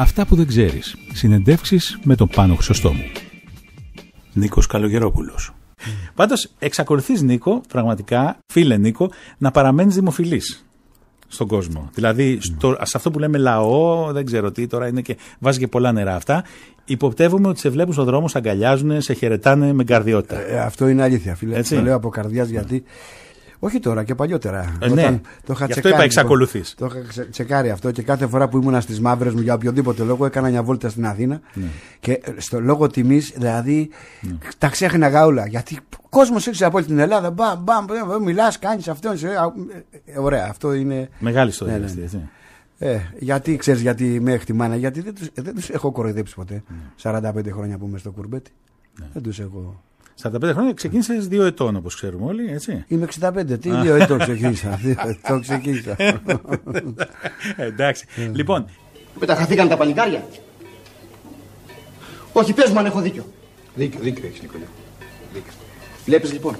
Αυτά που δεν ξέρεις. Συνεντεύξεις με τον Πάνο μου. Νίκος Καλογερόπουλος. Πάντως, εξακολουθείς, Νίκο, πραγματικά, φίλε Νίκο, να παραμένεις δημοφιλής στον κόσμο. Δηλαδή, στο, ναι. σε αυτό που λέμε λαό, δεν ξέρω τι, τώρα είναι και βάζει και πολλά νερά αυτά. υποπτεύουμε ότι σε βλέπουν στον δρόμο, σε αγκαλιάζουν, σε χαιρετάνε με καρδιότητα. Ε, αυτό είναι αλήθεια, φίλε. Το λέω από καρδιάς γιατί. Ναι. Όχι τώρα και παλιότερα. Ε, ναι. το είχα αυτό Το, τσεκάρει αυτό και κάθε φορά που ήμουν στις μαύρες μου για οποιοδήποτε λόγο έκανα μια βόλτα στην Αθήνα ναι. και ε, στο λόγο τιμής δηλαδή ναι. τα ξέχναγα όλα. Γιατί κόσμος ήξερε από όλη την Ελλάδα. Μπαμ, μπαμ, μιλάς, κάνεις αυτό. Ε, ε, ωραία, αυτό είναι. Μεγάλη ναι, ιστορία. Ναι, Ε, γιατί ξέρεις γιατί με εκτιμάνε, Γιατί δεν τους έχω κοροϊδέψει ποτέ. 45 ναι. χρόνια που είμαι στο κουρμπέτι. Ναι. Δεν τους έχω 45 χρόνια ξεκίνησες δύο ετών, όπως ξέρουμε όλοι, έτσι. Είμαι 65. Τι δύο ετών ξεκίνησα. Το ξεκίνησα. Ε, εντάξει. λοιπόν. Μεταχαθήκαν τα παλικάρια. Όχι, πες μου αν έχω δίκιο. Δίκιο, δίκιο έχεις, Νικόλα. Βλέπεις λοιπόν.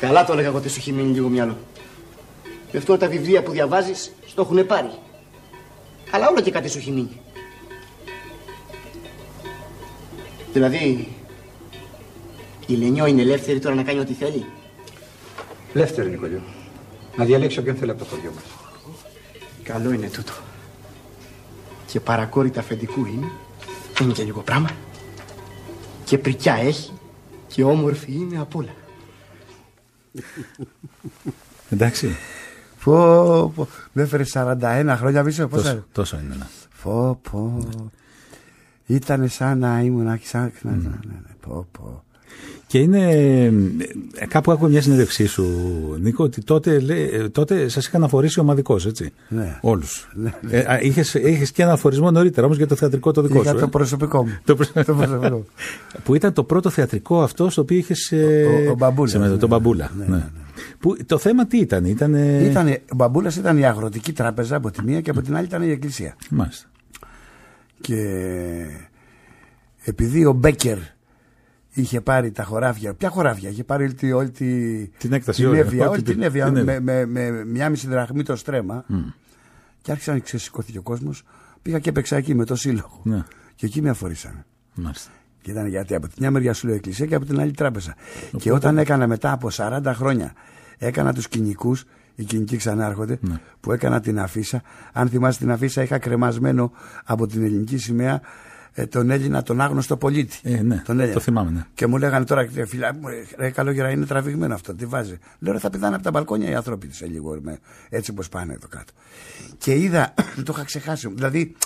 Καλά το έλεγα εγώ ότι σου έχει μείνει λίγο μυαλό. Γι' αυτό τα βιβλία που διαβάζεις στο έχουν πάρει. Αλλά όλο και κάτι σου έχει μείνει. Δηλαδή, η Λενιό είναι ελεύθερη τώρα να κάνει ό,τι θέλει. Ελεύθερη, Νικολιό. Να διαλέξει όποιον θέλει από το χωριό μας. Καλό είναι τούτο. Και παρακόρη τα αφεντικού είναι. Είναι και λίγο πράγμα. Και πρικιά έχει. Και όμορφη είναι απ' όλα. Εντάξει. Πω, πω. Με έφερε 41 χρόνια πίσω. Πόσα... Τόσο, τόσο είναι. Ναι. Πω, πω. Ναι. Ήταν σαν να ήμουν. Σαν... Ναι, mm. Ναι, ναι, πω. Ναι. Και είναι. Ε, κάπου άκουγα μια συνέντευξή σου, Νίκο, ότι τότε, ε, τότε σας είχα αναφορήσει ομαδικός, έτσι. Ναι. Όλους. Ναι, ναι. ε, είχες, και αναφορισμό νωρίτερα, όμως για το θεατρικό το δικό Είχα σου. Για ε. το προσωπικό μου. το προσωπικό. που ήταν το πρώτο θεατρικό αυτό στο οποίο είχες. Ο, Μπαμπούλας. Σε, ναι, τον ναι, Μπαμπούλα. Ναι, ναι. ναι, Που, το θέμα τι ήταν, ήταν. Ήτανε, ο Μπαμπούλας ήταν η αγροτική τράπεζα από τη μία και από την άλλη ήταν η εκκλησία. Μάλιστα. Και επειδή ο Μπέκερ είχε πάρει τα χωράφια. Ποια χωράφια, είχε πάρει όλη, όλη την έκταση. Την Εύβοια, όλη την με, με, μια μισή δραχμή το στρέμα. Και άρχισε να ξεσηκωθεί ο κόσμος. Πήγα και έπαιξα εκεί με το σύλλογο. Ναι. Και εκεί με αφορήσανε. Μάλιστα. Και ήταν γιατί από τη μια μεριά σου λέει εκκλησία και από την άλλη τράπεζα. Και όταν έκανα μετά από 40 χρόνια, έκανα τους κοινικούς, οι κοινικοί ξανάρχονται, ναι. που έκανα την αφίσα. Αν θυμάσαι την αφίσα, είχα κρεμασμένο από την ελληνική σημαία ε, τον Έλληνα, τον άγνωστο πολίτη. Ε, ναι, τον Έλληνα. Το θυμάμαι, ναι. Και μου λέγανε τώρα, φιλά μου, ρε γερά είναι τραβηγμένο αυτό, τι βάζει. Λέω, θα πηδάνε από τα μπαλκόνια οι άνθρωποι σε λίγο, με, έτσι όπως πάνε εδώ κάτω. Και είδα, το είχα ξεχάσει, δηλαδή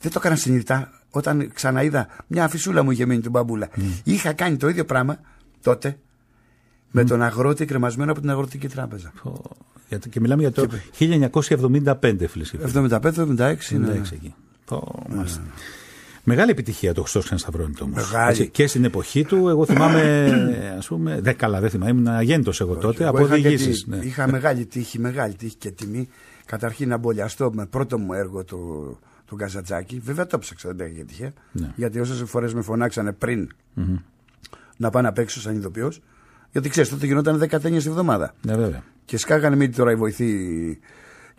δεν το έκανα συνειδητά. Όταν ξαναείδα, μια αφισούλα μου είχε μείνει την μπαμπούλα. Mm. Είχα κάνει το ίδιο πράγμα τότε με mm. τον αγρότη κρεμασμένο από την αγροτική τράπεζα. Oh. Και μιλάμε για το 1975, φίλε. 75-76 είναι. 76 ειναι 76 Μεγάλη επιτυχία το Χριστός Ξανασταυρώνει όμω. Και στην εποχή του, εγώ θυμάμαι, ας πούμε, δεν καλά, δεν θυμάμαι, ήμουν αγέννητο εγώ τότε, από οδηγήσει. Είχα, ναι. είχα μεγάλη τύχη, μεγάλη τύχη και τιμή. Καταρχήν να μπολιαστώ με πρώτο μου έργο το, του Καζατζάκη. Βέβαια το ψάξα, δεν τυχαία. Ναι. Γιατί όσες φορές με φωνάξανε πριν mm να πάω απ' έξω σαν ειδοποιός. Γιατί ξέρεις, τότε γινόταν 19 η εβδομάδα. Ναι, Και σκάγανε μύτη τώρα οι βοηθή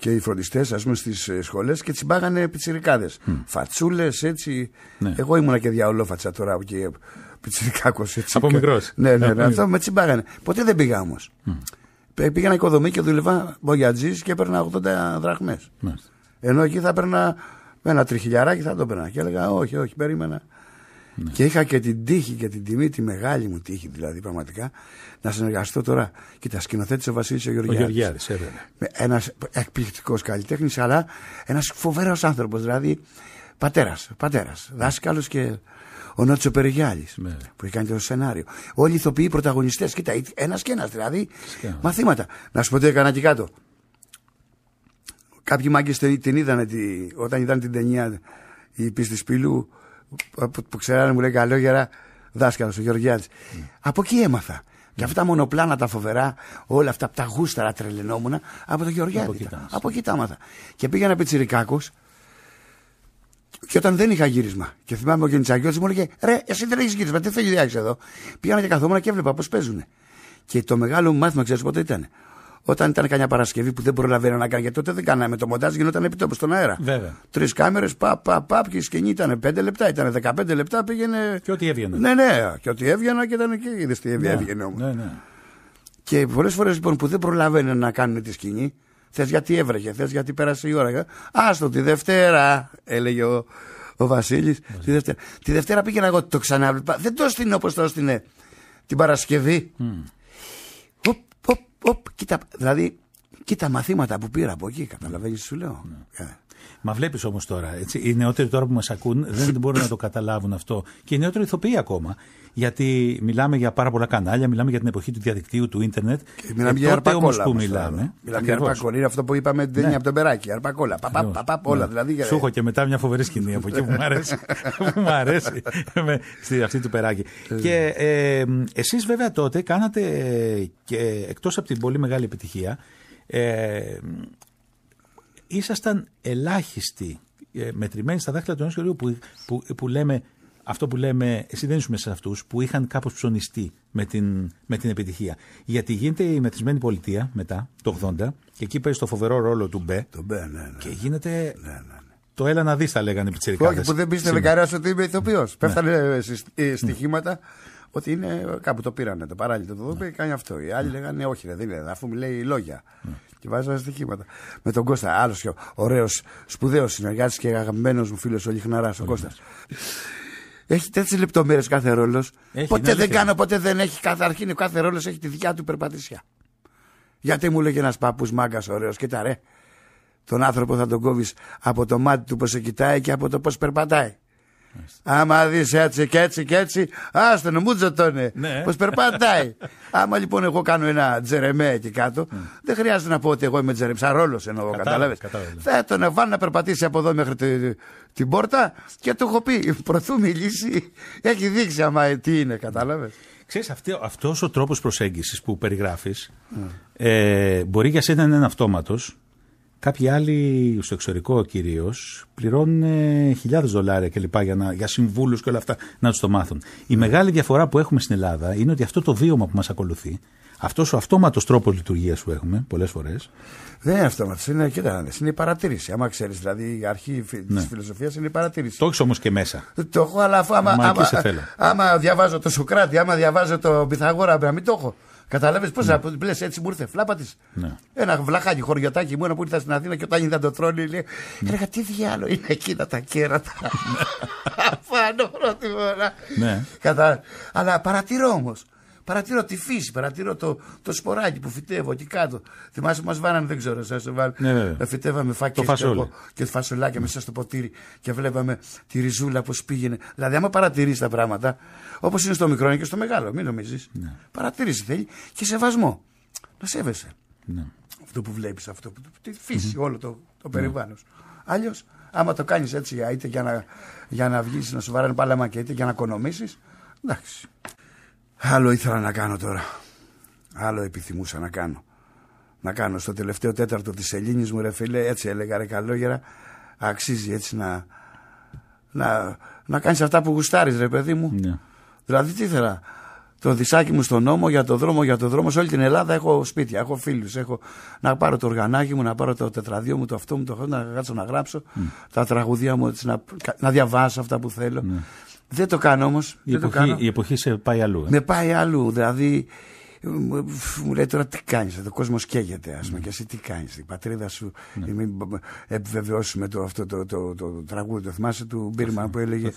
και οι φροντιστές, ας πούμε, στις ε, σχολές και τσιμπάγανε πιτσιρικάδες. Mm. Φατσούλες, έτσι. Ναι. Εγώ ήμουνα και διαολόφατσα τώρα και πιτσιρικάκος έτσι. Από μικρός. Ναι, ναι, ναι Αυτό με τσιμπάγανε. Ποτέ δεν πήγα όμως. Mm. να οικοδομή και δούλευα μπογιατζής και έπαιρνα 80 δραχμέ. Mm. Ενώ εκεί θα έπαιρνα ένα τριχιλιαράκι θα το έπαιρνα. Και έλεγα, Όχι, όχι, περίμενα. Ναι. Και είχα και την τύχη και την τιμή, τη μεγάλη μου τύχη δηλαδή πραγματικά, να συνεργαστώ τώρα. Κοίτα, σκηνοθέτης ο Βασίλης ο Γεωργιάδης. Ο ε, Ένας εκπληκτικός καλλιτέχνης, αλλά ένας φοβερός άνθρωπος. Δηλαδή, πατέρας, πατέρας, ναι. δάσκαλος και ο Νότσο Περιγιάλης ναι. που έχει κάνει το σενάριο. Όλοι οι ηθοποιοί πρωταγωνιστές. Κοίτα, ένας και ένας δηλαδή. Μαθήματα. Να σου πω τι έκανα και κάτω. Κάποιοι μάγκες την είδαν όταν ήταν την ταινία Η πίστη Σπύλου που, που ξέρανε μου λέει καλόγερα δάσκαλος ο Γεωργιάδης. Ναι. Από εκεί έμαθα. Mm. Και αυτά τα μονοπλάνα τα φοβερά, όλα αυτά τα γούσταρα τρελαινόμουνα από τον Γεωργιάδη. Από εκεί τα έμαθα. Και πήγαινα πιτσιρικάκο. Και όταν δεν είχα γύρισμα, και θυμάμαι ο Γενιτσαγιώτη μου έλεγε Ρε, εσύ δεν έχεις γύρισμα, τι θέλει εδώ. Πήγαινα και καθόμουν και έβλεπα πώς παίζουν. Και το μεγάλο μάθημα, ξέρεις πότε ήταν. Όταν ήταν κανένα Παρασκευή που δεν προλαβαίνω να κάνω, γιατί τότε δεν κάναμε το μοντάζ, γινόταν επιτόπου στον αέρα. Βέβαια. Τρεις κάμερες, πα, πα, πα, και η σκηνή ήταν πέντε λεπτά, ήταν 15 λεπτά, πήγαινε. Και ό,τι έβγαινε. Ναι, ναι, και ό,τι έβγαινα και ήταν και είδες τι έβγαινε ναι. όμως. Ναι, ναι. Και πολλές φορές λοιπόν που δεν προλαβαίνουν να κάνουν τη σκηνή, θες γιατί έβρεχε, θες γιατί πέρασε η ώρα. Άστο τη Δευτέρα, έλεγε ο, ο Βασίλης. Ναι. Τη Δευτέρα. τη Δευτέρα πήγαινα εγώ το ξανάβλεπα. Δεν το έστεινε όπως το έστεινε την Παρασκευή. Οπ, κοίτα, δηλαδή, κοίτα μαθήματα που πήρα από εκεί, καταλαβαίνεις σου λέω. Ναι. Ε, Μα βλέπεις όμως τώρα, έτσι, οι νεότεροι τώρα που μας ακούν δεν μπορούν να το καταλάβουν αυτό. Και οι νεότεροι ηθοποιοί ακόμα. Γιατί μιλάμε για πάρα πολλά κανάλια, μιλάμε για την εποχή του διαδικτύου, του ίντερνετ. Και μιλάμε ε, για αρπακόλα. Που μιλάμε μιλάμε για αρπακόλα. Είναι αυτό που είπαμε την ναι. από τον Περάκη. Αρπακόλα. Παπά, παπά, όλα. Ναι. Δηλαδή, Σου και μετά μια φοβερή σκηνή από εκεί που μου αρέσει. μου αρέσει στη αυτή του Περάκη. Ε. και ε, εσείς βέβαια τότε κάνατε ε, και εκτός από την πολύ μεγάλη επιτυχία. Ε, ήσασταν ελάχιστοι ε, μετρημένοι στα δάχτυλα του ενός που, που, που λέμε αυτό που λέμε, εσύ δεν σε αυτούς που είχαν κάπως ψωνιστεί με την, με την επιτυχία. Γιατί γίνεται η μεθυσμένη πολιτεία μετά, το 80, και εκεί παίζει το φοβερό ρόλο του Μπέ. Το ναι, ναι. Και γίνεται. Ναι, ναι, ναι. Το έλα να δεις, θα λέγανε οι πιτσερικάδε. Όχι, που δεν πίστευε κανένας ότι είμαι ηθοποιός. Ναι. Πέφτανε ε, ε, στοιχήματα. Ναι. Ότι είναι κάπου το πήρανε το παράλληλο το δόπι, ναι. κάνει αυτό. Οι άλλοι ναι. λέγανε όχι, δεν είναι, αφού μου λέει λόγια. Ναι. Και βάζανε στοιχήματα. Με τον Κώστα, άλλος και ωραίος, σπουδαίος συνεργάτης και αγαπημένος μου φίλος ο Λιχναράς, ο Κώστα. Έχει τέτοιες λεπτομέρειες κάθε ρόλος. Ποτέ δεν κάνω, ποτέ δεν έχει. Καταρχήν, κάθε ρόλος έχει τη δικιά του περπατησία. Γιατί μου λέγε ένας παππούς μάγκας ωραίος, κοίτα ρε. Τον άνθρωπο θα τον κόβεις από το μάτι του πώς σε κοιτάει και από το πώς περπατάει. Άμα δεις έτσι και έτσι και έτσι, άστον, μου τζοτώνε Πώ περπατάει. Άμα λοιπόν εγώ κάνω ένα τζερεμέ εκεί κάτω, ναι. δεν χρειάζεται να πω ότι εγώ είμαι τζερεμέ. Σαν ρόλος εννοώ, κατάλαβες. Θα τον βάλω να περπατήσει από εδώ μέχρι την πόρτα και του έχω πει. Προθού μιλήσει, έχει δείξει άμα τι είναι, κατάλαβες. Ξέρεις, αυτό αυτός ο τρόπος προσέγγισης που περιγράφεις ναι. ε, μπορεί για σένα να είναι αυτόματος Κάποιοι άλλοι, στο εξωτερικό κυρίως, πληρώνουν ε, χιλιάδες δολάρια κλπ. Για, να, για συμβούλους και όλα αυτά να τους το μάθουν. Η ναι. μεγάλη διαφορά που έχουμε στην Ελλάδα είναι ότι αυτό το βίωμα που μας ακολουθεί, αυτός ο αυτόματος τρόπος λειτουργίας που έχουμε πολλές φορές. Δεν είναι αυτόματος, είναι, είναι η παρατήρηση. Άμα ξέρεις, δηλαδή η αρχή ναι. τη φιλοσοφίας είναι η παρατήρηση. Το έχεις όμως και μέσα. Το έχω, αλλά αφού, άμα, διαβάζω το Σουκράτη, άμα διαβάζω το Πιθαγόρα, να μην το έχω. Κατάλαβε πώς να πει, έτσι μου ήρθε φλάπα της. Ναι. Ένα βλαχάκι χωριωτάκι μου ένα που ήρθε στην Αθήνα και όταν είδα το τρώνε, λέει ναι. τι διάλογο είναι εκείνα τα κέρατα. Αφάνω ναι. πρώτη φορά. Κατα... Αλλά παρατηρώ όμως Παρατηρώ τη φύση, παρατηρώ το, το σποράκι που φυτεύω εκεί κάτω. Θυμάσαι που μας βάλανε, δεν ξέρω, σας το βάλ... ναι, ναι, ναι. Φυτεύαμε φάκε και φασολάκια μέσα στο ποτήρι και βλέπαμε τη ριζούλα πώς πήγαινε. Δηλαδή, άμα παρατηρείς τα πράγματα, όπως είναι στο μικρό και στο μεγάλο, μην νομίζεις. Ναι. Παρατηρήσει θέλει και σεβασμό. Να σέβεσαι. Ναι. Αυτό που βλέπεις, αυτό που. τη φυση όλο το, το ναι. περιβάλλον. Ναι. Αλλιώς, άμα το κάνεις έτσι, είτε για να, για να βγεις να σου βάλει πάλι και για να οικονομήσει, εντάξει. Άλλο ήθελα να κάνω τώρα. Άλλο επιθυμούσα να κάνω. Να κάνω στο τελευταίο τέταρτο της Ελλήνης μου ρε φίλε, έτσι έλεγα ρε καλόγερα, αξίζει έτσι να, να, να κάνεις αυτά που γουστάρεις ρε παιδί μου. Ναι. Δηλαδή τι ήθελα, το δισάκι μου στον νόμο, για το δρόμο, για το δρόμο. Σε όλη την Ελλάδα έχω σπίτια, έχω φίλους. Έχω να πάρω το οργανάκι μου, να πάρω το τετραδιό μου, το αυτό μου, το χρόνο, να κάτσω να γράψω ναι. τα τραγουδία μου, να, διαβάσω αυτά που θέλω. Ναι. Δεν το κάνω όμως. Η, εποχή, η εποχή σε πάει αλλού. Ε. Με πάει αλλού. Δηλαδή μου λέει τώρα τι κάνεις, ο κόσμος καίγεται ας πούμε, ναι. και εσύ τι κάνεις, η πατρίδα σου. Ναι. Μην επιβεβαιώσουμε το, αυτό το, το, τραγούδι, το θυμάσαι του Μπίρμαν που έλεγε.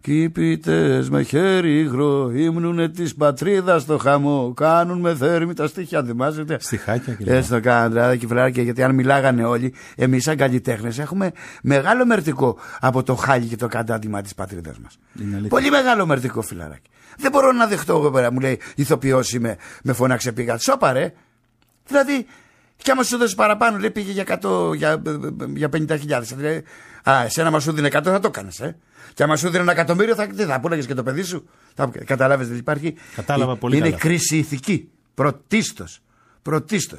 Κύπητες με χέρι υγρό, ύμνουνε της πατρίδας στο χαμό, κάνουν με θέρμη τα στοιχεία, θυμάσαι. Στοιχάκια και Έστω κάνουν, κυφλάκια, γιατί αν μιλάγανε όλοι, εμείς σαν καλλιτέχνες έχουμε μεγάλο μερτικό από το χάλι και το κατάντημα της πατρίδας μας. Πολύ μεγάλο μερτικό φιλαράκι. Δεν μπορώ να δεχτώ εγώ πέρα, μου λέει ηθοποιός είμαι με με φώναξε πήγα. Σώπα ρε. Δηλαδή, κι άμα σου δώσεις παραπάνω, λέει πήγε για, 100, για, για 50.000. Δηλαδή, α, εσένα μα σου δίνει 100, θα το έκανε. Ε. Και άμα σου δίνει ένα εκατομμύριο, θα, τι, θα πουλάγες και το παιδί σου. Θα, καταλάβες, δεν υπάρχει. Κατάλαβα ε, πολύ Είναι καλά. κρίση ηθική. Πρωτίστως.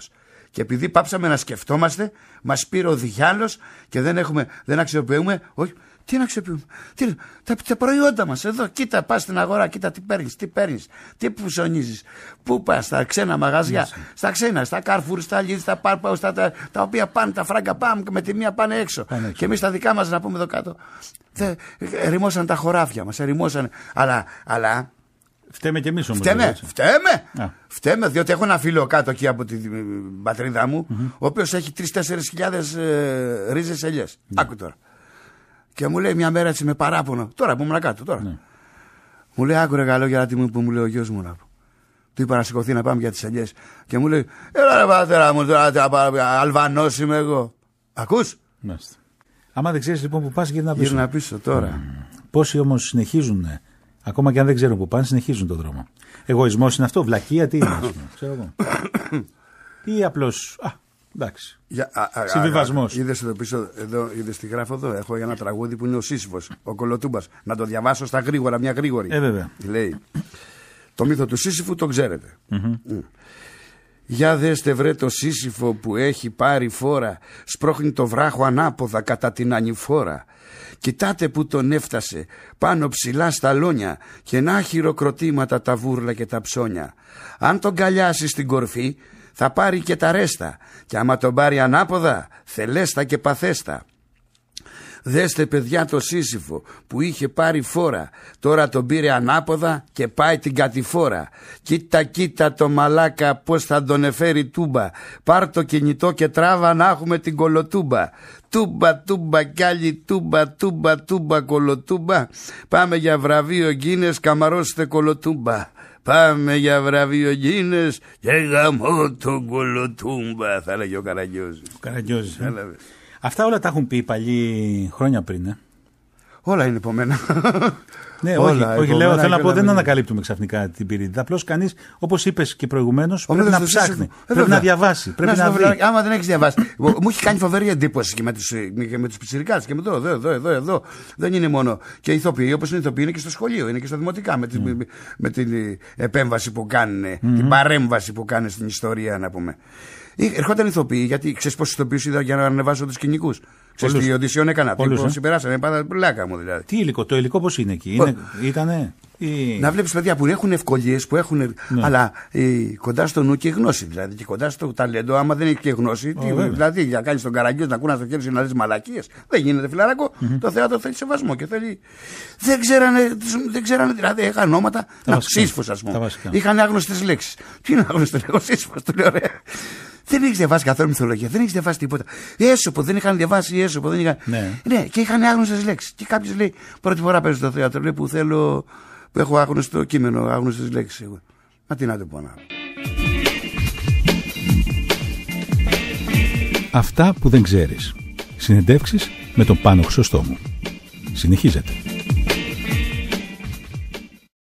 Και επειδή πάψαμε να σκεφτόμαστε, μας πήρε ο διάλος και δεν, δεν αξιοποιούμε. Όχι, τι να αξιοποιούμε. Τι, τα, τα προϊόντα μας εδώ. Κοίτα, πας στην αγορά, κοίτα τι παίρνεις, τι παίρνεις, τι ψωνίζει. Πού πας, στα ξένα μαγαζιά, στα ξένα, στα Carrefour, στα Lidl, στα Πάρπα, στα, τα, τα, οποία πάνε, τα φράγκα πάμε με τη μία πάνε έξω. Και εμείς τα δικά μας να πούμε εδώ κάτω. Δε, ερημώσαν τα χωράφια μας, ερημώσαν. Αλλά, αλλά Φταίμε κι εμείς όμως. Φταίμε, δηλαδή, φταίμε. Yeah. Φταίμε, διότι έχω ένα φίλο κάτω εκεί από την πατρίδα μου, mm ο οποίος έχει 3-4 χιλιάδες ε, ρίζες ελιές. Ναι. Άκου τώρα. Και μου λέει μια μέρα έτσι με παράπονο. Τώρα που ήμουν κάτω, τώρα. Ναι. Μου λέει άκουρε καλό για τι μου που μου λέει ο γιος μου να πω. Του είπα να σηκωθεί να πάμε για τις ελιές. Και μου λέει, Ελά, ρε πατέρα μου, Αλβανός είμαι εγώ. Ακούς. Μάλιστα. Άμα δεν ξέρεις λοιπόν που πας, γύρνα πίσω. Γύρνα πίσω τώρα. Mm. Πόσοι όμως συνεχίζουν, ε, ακόμα και αν δεν ξέρουν που πάνε, συνεχίζουν τον δρόμο. Εγωισμός είναι αυτό, βλακεία, τι είναι, ξέρω εγώ. Ή απλώ. Εντάξει. Συμβιβασμό. Είδε το πίσω, εδώ, είδες τη γράφω εδώ. Έχω ένα τραγούδι που είναι ο Σύσυφο, ο Κολοτούμπας. Να το διαβάσω στα γρήγορα, μια γρήγορη. Ε, βέβαια. Λέει. Το μύθο του Σύσυφου το ξέρετε. Ναι. Για δέστε βρε το Σύσυφο που έχει πάρει φόρα, σπρώχνει το βράχο ανάποδα κατά την ανηφόρα. Κοιτάτε που τον έφτασε, πάνω ψηλά στα λόνια και να χειροκροτήματα τα βούρλα και τα ψώνια. Αν τον καλιάσεις στην κορφή, θα πάρει και τα ρέστα και άμα τον πάρει ανάποδα θελέστα και παθέστα. Δέστε παιδιά το Σύσυφο που είχε πάρει φόρα Τώρα τον πήρε ανάποδα και πάει την κατηφόρα Κοίτα κοίτα το μαλάκα πως θα τον εφέρει τούμπα Πάρ το κινητό και τράβα να έχουμε την κολοτούμπα Τούμπα τούμπα κι άλλη τούμπα τούμπα τούμπα κολοτούμπα Πάμε για βραβείο γκίνες καμαρώστε κολοτούμπα Πάμε για βραβιογίνε και γαμώ τον κολοτούμπα, θα έλεγε ο Καραγκιόζης. Ο Καραγκιόζης. Ε. Αυτά όλα τα έχουν πει οι παλιοί χρόνια πριν, ε. Όλα είναι υπομένα. Ναι, όχι, όχι λέω, θέλω να πω, δεν ανακαλύπτουμε ξαφνικά την πυρίδα. Απλώς κανείς, όπως είπες και προηγουμένως, ε, πρέπει να ψάχνει. Πρέπει να διαβάσει. Πρέπει να Άμα δεν έχεις διαβάσει. Μου έχει κάνει φοβερή εντύπωση και με τους πιτσυρικάτε και με εδώ, εδώ, εδώ, εδώ. Δεν είναι μόνο. Και οι ηθοποιοί, όπως είναι οι ηθοποιοί, είναι και στο σχολείο, είναι και στα δημοτικά. Με ναι. την επέμβαση που κάνουν, την παρέμβαση που κάνουν στην ιστορία, να πούμε. Ε, ερχόταν ηθοποιοί, γιατί ξέρεις πω ηθοποιούς είδα για να ανεβάσω τους κοινικού. Ξέρεις τι οντισιόν έκανα. τι συμπεράσανε. Πάντα πλάκα μου δηλαδή. Τι υλικό, το υλικό πώς είναι εκεί. Είναι, ήτανε, Να βλέπεις παιδιά που έχουν ευκολίες, που έχουν. Ναι. Αλλά ε, κοντά στο νου και γνώση δηλαδή. Και κοντά στο ταλέντο, άμα δεν έχει και γνώση. τι, δηλαδή, για να κάνεις τον καραγκιό να κούνα στο χέρι να δεις μαλακίες. Δεν γίνεται Το θέατρο θέλει σεβασμό και θέλει. Δεν ξέρανε, δεν ξέρανε δηλαδή. Είχαν νόματα Να α πούμε. Είχαν άγνωστες λέξεις. Τι είναι άγνωστες λέξει, Δεν έχεις διαβάσει καθόλου μυθολογία, δεν έχεις διαβάσει τίποτα. Έσω που δεν είχαν διαβάσει δεν ναι. ναι. και είχαν άγνωστες λέξεις. Και κάποιος λέει, πρώτη φορά παίζω στο θέατρο, λέει που θέλω, που έχω άγνωστο κείμενο, άγνωστες λέξεις. Μα τι να το πω Αυτά που δεν ξέρεις. Συνεντεύξεις με τον Πάνο Χρυσοστόμου. Συνεχίζεται.